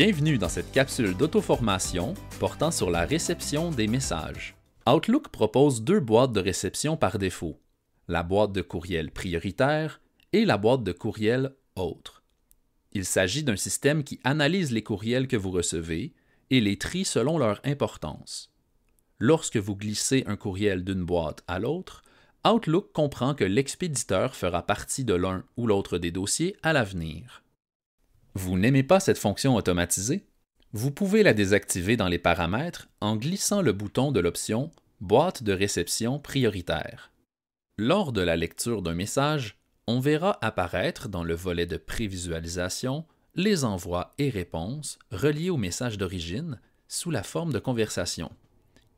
Bienvenue dans cette capsule d'auto-formation portant sur la réception des messages. Outlook propose deux boîtes de réception par défaut, la boîte de courriel prioritaire et la boîte de courriel autre. Il s'agit d'un système qui analyse les courriels que vous recevez et les trie selon leur importance. Lorsque vous glissez un courriel d'une boîte à l'autre, Outlook comprend que l'expéditeur fera partie de l'un ou l'autre des dossiers à l'avenir. Vous n'aimez pas cette fonction automatisée? Vous pouvez la désactiver dans les paramètres en glissant le bouton de l'option Boîte de réception prioritaire. Lors de la lecture d'un message, on verra apparaître dans le volet de prévisualisation les envois et réponses reliés au message d'origine sous la forme de conversation.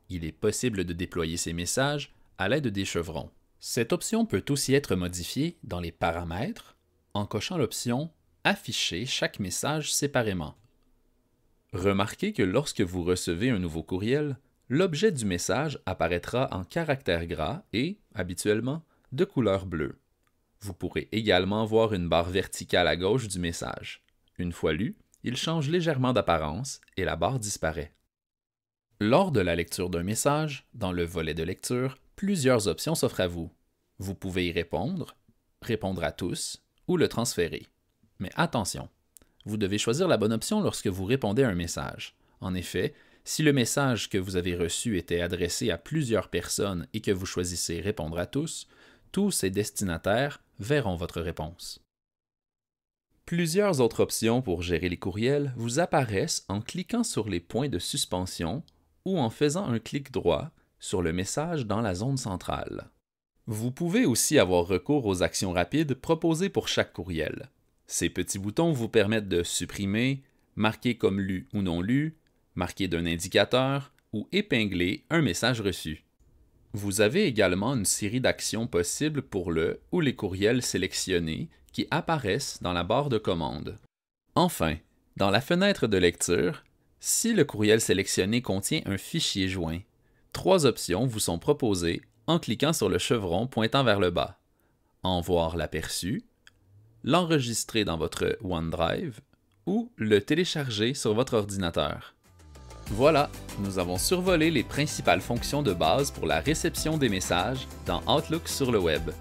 Il est possible de déployer ces messages à l'aide des chevrons. Cette option peut aussi être modifiée dans les paramètres en cochant l'option afficher chaque message séparément. Remarquez que lorsque vous recevez un nouveau courriel, l'objet du message apparaîtra en caractères gras et, habituellement, de couleur bleue. Vous pourrez également voir une barre verticale à gauche du message. Une fois lu, il change légèrement d'apparence et la barre disparaît. Lors de la lecture d'un message, dans le volet de lecture, plusieurs options s'offrent à vous. Vous pouvez y répondre, répondre à tous ou le transférer. Mais attention, vous devez choisir la bonne option lorsque vous répondez à un message. En effet, si le message que vous avez reçu était adressé à plusieurs personnes et que vous choisissez répondre à tous, tous ces destinataires verront votre réponse. Plusieurs autres options pour gérer les courriels vous apparaissent en cliquant sur les points de suspension ou en faisant un clic droit sur le message dans la zone centrale. Vous pouvez aussi avoir recours aux actions rapides proposées pour chaque courriel. Ces petits boutons vous permettent de supprimer, marquer comme lu ou non lu, marquer d'un indicateur ou épingler un message reçu. Vous avez également une série d'actions possibles pour le ou les courriels sélectionnés qui apparaissent dans la barre de commande. Enfin, dans la fenêtre de lecture, si le courriel sélectionné contient un fichier joint, trois options vous sont proposées en cliquant sur le chevron pointant vers le bas. En voir l'aperçu, l'enregistrer dans votre OneDrive ou le télécharger sur votre ordinateur. Voilà, nous avons survolé les principales fonctions de base pour la réception des messages dans Outlook sur le web.